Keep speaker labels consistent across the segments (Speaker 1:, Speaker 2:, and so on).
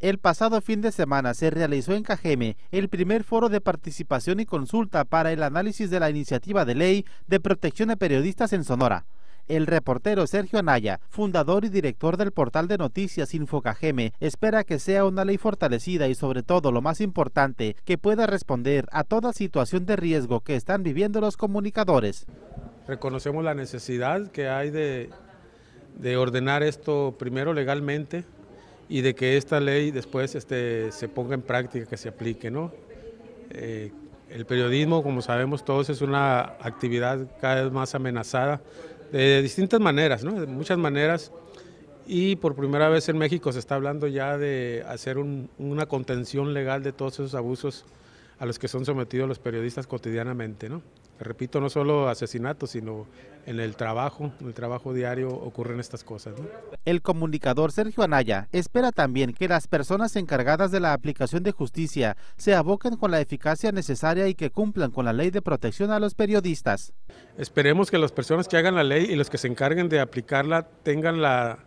Speaker 1: El pasado fin de semana se realizó en Cajeme el primer foro de participación y consulta para el análisis de la iniciativa de ley de protección de periodistas en Sonora. El reportero Sergio Anaya, fundador y director del portal de noticias Infocajeme, espera que sea una ley fortalecida y sobre todo lo más importante, que pueda responder a toda situación de riesgo que están viviendo los comunicadores.
Speaker 2: Reconocemos la necesidad que hay de ordenar esto primero legalmente, y de que esta ley después este, se ponga en práctica, que se aplique. ¿no? Eh, el periodismo, como sabemos todos, es una actividad cada vez más amenazada de distintas maneras, ¿no? de muchas maneras. Y por primera vez en México se está hablando ya de hacer una contención legal de todos esos abusos a los que son sometidos los periodistas cotidianamente, ¿no? Repito, no solo asesinatos, sino en el
Speaker 1: trabajo, en el trabajo diario ocurren estas cosas. El comunicador Sergio Anaya espera también que las personas encargadas de la aplicación de justicia se aboquen con la eficacia necesaria y que cumplan con la ley de protección a los periodistas. Esperemos que las personas que hagan
Speaker 2: la ley y los que se encarguen de aplicarla tengan la,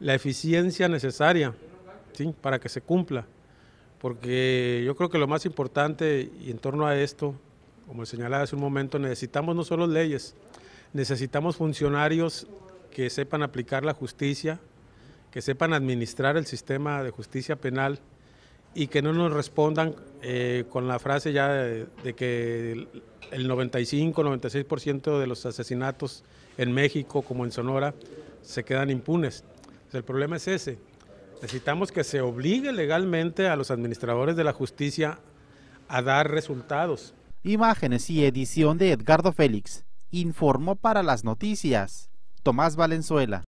Speaker 2: eficiencia necesaria para que se cumpla porque yo creo que lo más importante y en torno a esto, como señalaba hace un momento, necesitamos no solo leyes, necesitamos funcionarios que sepan aplicar la justicia, que sepan administrar el sistema de justicia penal y que no nos respondan eh, con la frase ya de, que el 95-96% de los asesinatos en México como en Sonora se quedan impunes. el problema es ese Necesitamos que se obligue legalmente a los administradores de la justicia a dar
Speaker 1: resultados. Imágenes y edición de Edgardo Félix. Informó para las noticias Tomás Valenzuela.